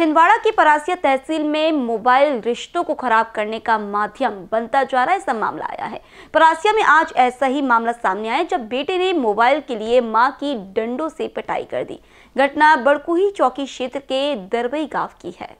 छिंदवाड़ा की परासिया तहसील में मोबाइल रिश्तों को खराब करने का माध्यम बनता जा रहा ऐसा मामला आया है परासिया में आज ऐसा ही मामला सामने आया जब बेटे ने मोबाइल के लिए मां की डंडों से पिटाई कर दी घटना बड़कुही चौकी क्षेत्र के दरबई गांव की है